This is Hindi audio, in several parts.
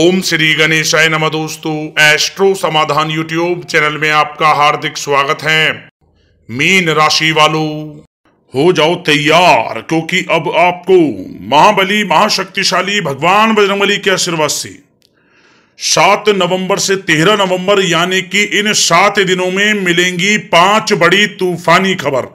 ओम श्री गणेशाय नमः दोस्तों एस्ट्रो समाधान यूट्यूब चैनल में आपका हार्दिक स्वागत है मीन राशि वालों हो जाओ तैयार क्योंकि अब आपको महाबली महाशक्तिशाली भगवान बजरंगबली के आशीर्वाद से सात नवंबर से तेरह नवंबर यानी कि इन सात दिनों में मिलेंगी पांच बड़ी तूफानी खबर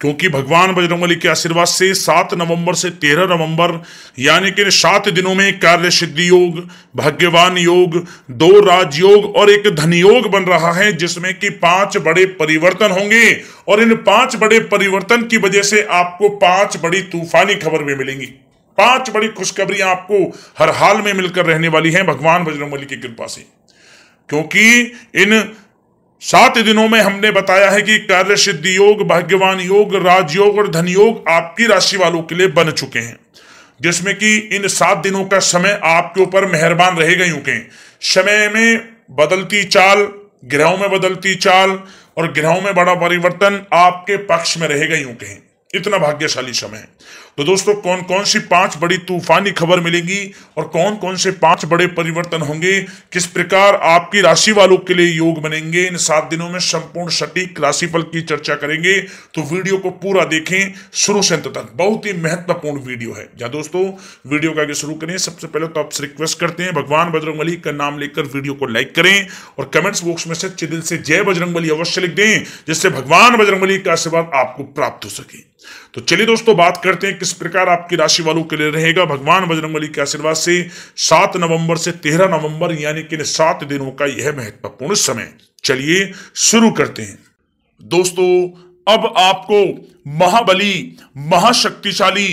क्योंकि भगवान बजरंगबली के आशीर्वाद से सात नवंबर से तेरह नवंबर यानी कि सात दिनों में कार्य सिद्धि योग भाग्यवान योग दो राजयोग और एक धन योग बन रहा है जिसमें कि पांच बड़े परिवर्तन होंगे और इन पांच बड़े परिवर्तन की वजह से आपको पांच बड़ी तूफानी खबर भी मिलेंगी पांच बड़ी खुशखबरी आपको हर हाल में मिलकर रहने वाली है भगवान बजरंग की कृपा से क्योंकि इन सात दिनों में हमने बताया है कि कार्य सिद्धि योग भाग्यवान योग राजयोग और धन योग आपकी राशि वालों के लिए बन चुके हैं जिसमें कि इन सात दिनों का समय आपके ऊपर मेहरबान रहेगा यूं के समय में बदलती चाल ग्रहों में बदलती चाल और ग्रहों में बड़ा परिवर्तन आपके पक्ष में रहेगा यूं कहें इतना भाग्यशाली समय तो दोस्तों कौन कौन सी पांच बड़ी तूफानी खबर मिलेंगी और कौन कौन से पांच बड़े परिवर्तन होंगे किस प्रकार आपकी राशि वालों के लिए योग बनेंगे इन सात दिनों में संपूर्ण सटीक राशिफल की चर्चा करेंगे तो वीडियो को पूरा देखें शुरू से अंत तक बहुत ही महत्वपूर्ण वीडियो है या दोस्तों वीडियो का आगे शुरू करें सबसे पहले तो आपसे रिक्वेस्ट करते हैं भगवान बजरंग का नाम लेकर वीडियो को लाइक करें और कमेंट्स बॉक्स में से दिल से जय बजरंग अवश्य लिख दें जिससे भगवान बजरंग का आशीर्वाद आपको प्राप्त हो सके तो चलिए दोस्तों बात करते हैं किस इस प्रकार आपकी राशि वालों के लिए रहेगा भगवान बजरंग के आशीर्वाद से सात नवंबर से तेरह नवंबर यानी कि सात दिनों का यह महत्वपूर्ण समय चलिए शुरू करते हैं दोस्तों अब आपको महाबली महाशक्तिशाली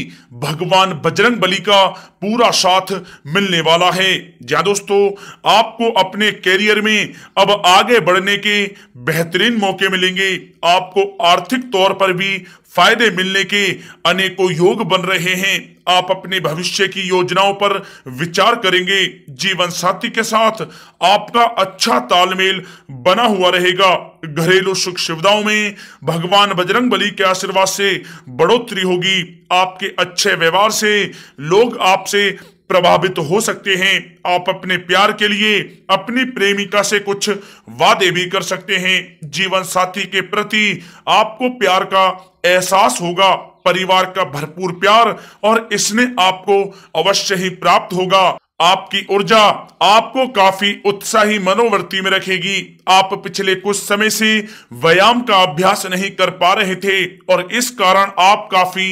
भगवान बजरंग बली का पूरा साथ मिलने वाला है या दोस्तों आपको अपने कैरियर में अब आगे बढ़ने के बेहतरीन मौके मिलेंगे आपको आर्थिक तौर पर भी फायदे मिलने के अनेकों योग बन रहे हैं आप अपने भविष्य की योजनाओं पर विचार करेंगे जीवन साथी के साथ आपका अच्छा तालमेल बना हुआ रहेगा घरेलू सुख सुविधाओं में भगवान बजरंग बली के आशीर्वाद से बढ़ोतरी होगी आपके अच्छे व्यवहार से लोग आपसे प्रभावित हो सकते हैं आप अपने प्यार के लिए अपनी प्रेमिका से कुछ वादे भी कर सकते हैं जीवन साथी के प्रति आपको प्यार का एहसास होगा परिवार का भरपूर प्यार और इसने आपको अवश्य ही प्राप्त होगा आपकी ऊर्जा आपको काफी उत्साही मनोवृत्ति में रखेगी आप पिछले कुछ समय से व्यायाम का अभ्यास नहीं कर पा रहे थे और इस कारण आप काफी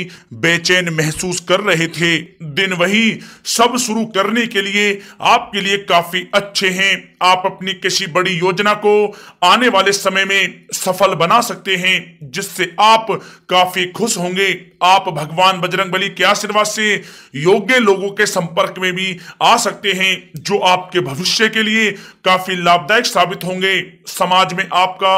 बेचैन महसूस कर रहे थे दिन वही सब शुरू करने के लिए आपके लिए काफी अच्छे हैं आप अपनी किसी बड़ी योजना को आने वाले समय में सफल बना सकते हैं जिससे आप काफी खुश होंगे आप भगवान बजरंग बली के आशीर्वाद से योग्य लोगों के संपर्क में भी आ सकते हैं जो आपके भविष्य के लिए काफी लाभदायक साबित होंगे समाज में आपका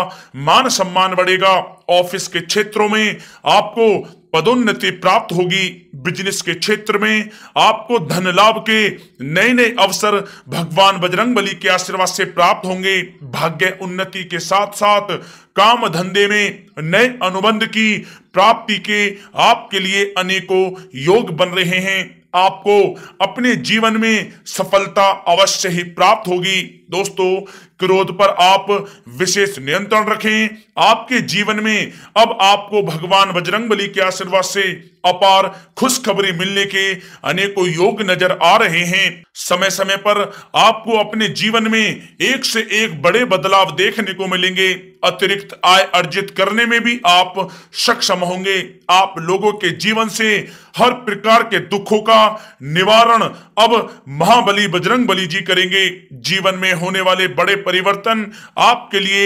मान सम्मान बढ़ेगा ऑफिस के क्षेत्रों में आपको पदोन्नति प्राप्त होगी बिजनेस के क्षेत्र में आपको धन लाभ के नए नए अवसर भगवान बजरंग बली के आशीर्वाद से प्राप्त होंगे भाग्य उन्नति के साथ साथ काम धंधे में नए अनुबंध की प्राप्ति के आपके लिए अनेकों योग बन रहे हैं आपको अपने जीवन में सफलता अवश्य ही प्राप्त होगी दोस्तों क्रोध पर आप विशेष नियंत्रण रखें आपके जीवन में अब आपको भगवान बजरंगबली के आशीर्वाद से अपार खुशखबरी मिलने के अनेकों योग नजर आ रहे हैं समय समय पर आपको अपने जीवन में एक से एक बड़े बदलाव देखने को मिलेंगे अतिरिक्त आय अर्जित करने में भी आप सक्षम होंगे आप लोगों के जीवन से हर प्रकार के दुखों का निवारण अब महाबली बजरंग बली जी करेंगे जीवन में होने वाले बड़े परिवर्तन आपके लिए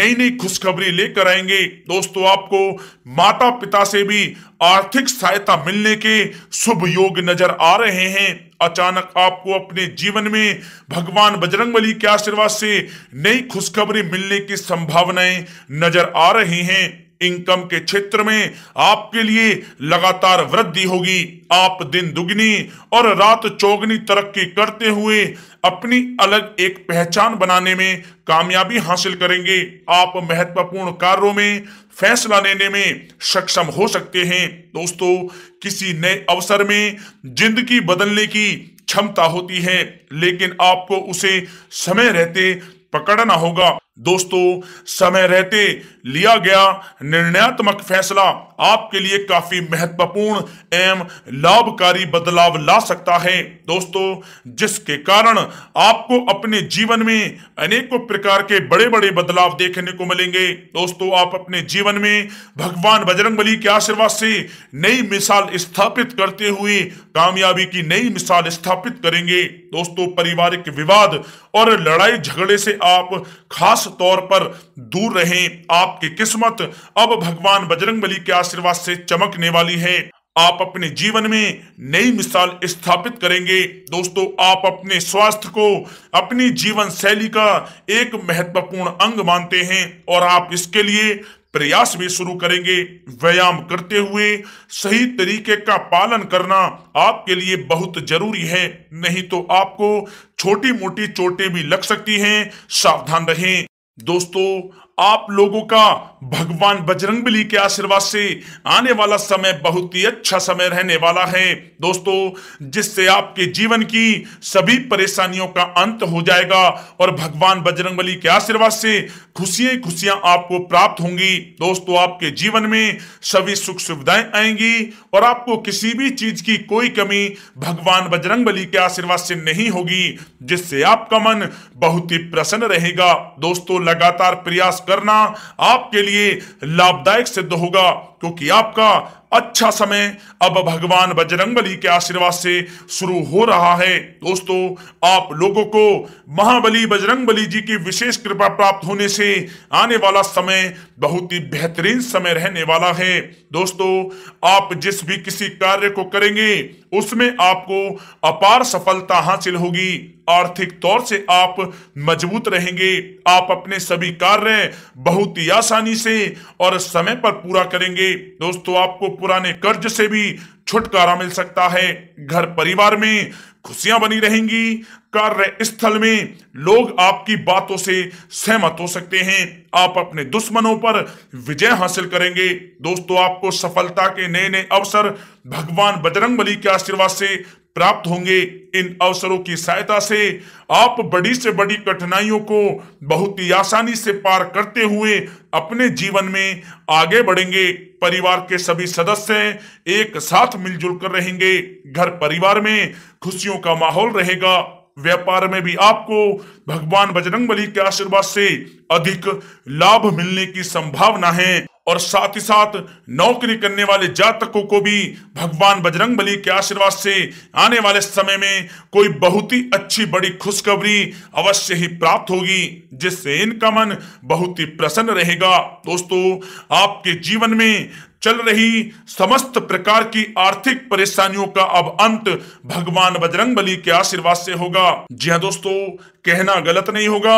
नई नई खुशखबरी लेकर आएंगे दोस्तों आपको माता पिता से भी आर्थिक सहायता मिलने के शुभ योग नजर आ रहे हैं अचानक आपको अपने जीवन में भगवान बजरंगबली के आशीर्वाद से नई खुशखबरी मिलने की संभावनाएं नजर आ रही हैं इनकम के क्षेत्र में आपके लिए लगातार वृद्धि होगी आप दिन दुगनी और रात चौगनी तरक्की करते हुए अपनी अलग एक पहचान बनाने में कामयाबी हासिल करेंगे आप महत्वपूर्ण कार्यों में फैसला लेने में सक्षम हो सकते हैं दोस्तों किसी नए अवसर में जिंदगी बदलने की क्षमता होती है लेकिन आपको उसे समय रहते पकड़ना होगा दोस्तों समय रहते लिया गया निर्णयात्मक फैसला आपके लिए काफी महत्वपूर्ण एवं लाभकारी बदलाव ला सकता है दोस्तों जिसके कारण आपको अपने जीवन में अनेकों प्रकार के बड़े बड़े बदलाव देखने को मिलेंगे दोस्तों आप अपने जीवन में भगवान बजरंगबली के आशीर्वाद से नई मिसाल स्थापित करते हुए कामयाबी की नई मिसाल स्थापित करेंगे दोस्तों पारिवारिक विवाद और लड़ाई झगड़े से आप खास तौर पर दूर रहे आपकी किस्मत अब भगवान बजरंगबली के आशीर्वाद से चमकने वाली है आप अपने जीवन में नई मिसाल स्थापित करेंगे दोस्तों आप अपने स्वास्थ्य को अपनी जीवन शैली का एक महत्वपूर्ण अंग मानते हैं और आप इसके लिए प्रयास भी शुरू करेंगे व्यायाम करते हुए सही तरीके का पालन करना आपके लिए बहुत जरूरी है नहीं तो आपको छोटी मोटी चोटें भी लग सकती हैं सावधान रहें दोस्तों आप लोगों का भगवान बजरंगबली के आशीर्वाद से आने वाला समय बहुत ही अच्छा समय रहने वाला है दोस्तों जिससे आपके जीवन की सभी परेशानियों का अंत हो जाएगा और भगवान बजरंगबली के आशीर्वाद से खुशियां खुशियां आपको प्राप्त होंगी दोस्तों आपके जीवन में सभी सुख सुविधाएं आएंगी और आपको किसी भी चीज की कोई कमी भगवान बजरंग के आशीर्वाद से नहीं होगी जिससे आपका मन बहुत ही प्रसन्न रहेगा दोस्तों लगातार प्रयास करना आपके लिए लाभदायक सिद्ध होगा क्योंकि आपका अच्छा समय अब भगवान बजरंगबली के आशीर्वाद से शुरू हो रहा है दोस्तों आप लोगों को महाबली बजरंगबली जी की विशेष कृपा प्राप्त होने से आने वाला समय बहुत ही बेहतरीन समय रहने वाला है दोस्तों आप जिस भी किसी कार्य को करेंगे उसमें आपको अपार सफलता हासिल होगी आर्थिक तौर से आप मजबूत रहेंगे आप अपने सभी कार्य बहुत ही आसानी से और समय पर पूरा करेंगे दोस्तों आपको पुराने कर्ज से भी छुटकारा मिल सकता है घर परिवार में खुशियां बनी रहेंगी कार्य स्थल में लोग आपकी बातों से सहमत हो सकते हैं आप अपने दुश्मनों पर विजय हासिल करेंगे दोस्तों आपको सफलता के नए नए अवसर भगवान बजरंगबली के आशीर्वाद से प्राप्त होंगे इन अवसरों की सहायता से आप बड़ी से बड़ी कठिनाइयों को बहुत ही आसानी से पार करते हुए अपने जीवन में आगे बढ़ेंगे परिवार के सभी सदस्य एक साथ मिलजुल कर रहेंगे घर परिवार में खुशियों का माहौल रहेगा व्यापार में भी आपको भगवान बजरंग बली के आशीर्वाद से अधिक लाभ मिलने की संभावना है और साथ ही साथ नौकरी करने वाले जातकों को भी भगवान बजरंग बली के आशीर्वाद से आने वाले समय में कोई बहुत ही अच्छी बड़ी खुशखबरी अवश्य ही प्राप्त होगी जिससे इनका मन बहुत ही प्रसन्न रहेगा दोस्तों आपके जीवन में चल रही समस्त प्रकार की आर्थिक परेशानियों का अब अंत भगवान बजरंग के आशीर्वाद से होगा जी हाँ दोस्तों कहना गलत नहीं होगा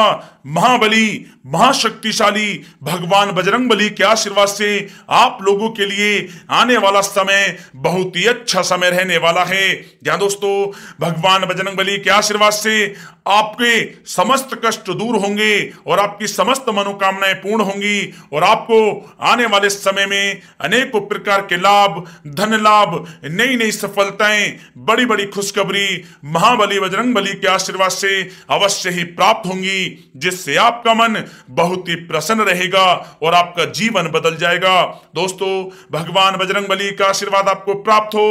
महाबली महाशक्तिशाली भगवान बजरंग के आशीर्वाद से आप लोगों के लिए आने वाला समय बहुत ही अच्छा समय रहने वाला है जहां दोस्तों भगवान बजरंग के आशीर्वाद से आपके समस्त कष्ट दूर होंगे और आपकी समस्त मनोकामनाएं पूर्ण होंगी और आपको आने वाले समय में अनेकों प्रकार के लाभ धन लाभ नई नई सफलताएं बड़ी बड़ी खुशखबरी महाबली बजरंग बली के आशीर्वाद से अवश्य ही प्राप्त होंगी जिससे आपका मन बहुत ही प्रसन्न रहेगा और आपका जीवन बदल जाएगा दोस्तों भगवान बजरंग बली का आशीर्वाद आपको प्राप्त हो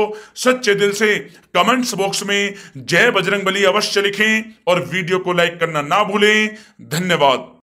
सच्चे दिल से कमेंट्स बॉक्स में जय बजरंग बली अवश्य लिखें और वीडियो को लाइक करना ना भूलें धन्यवाद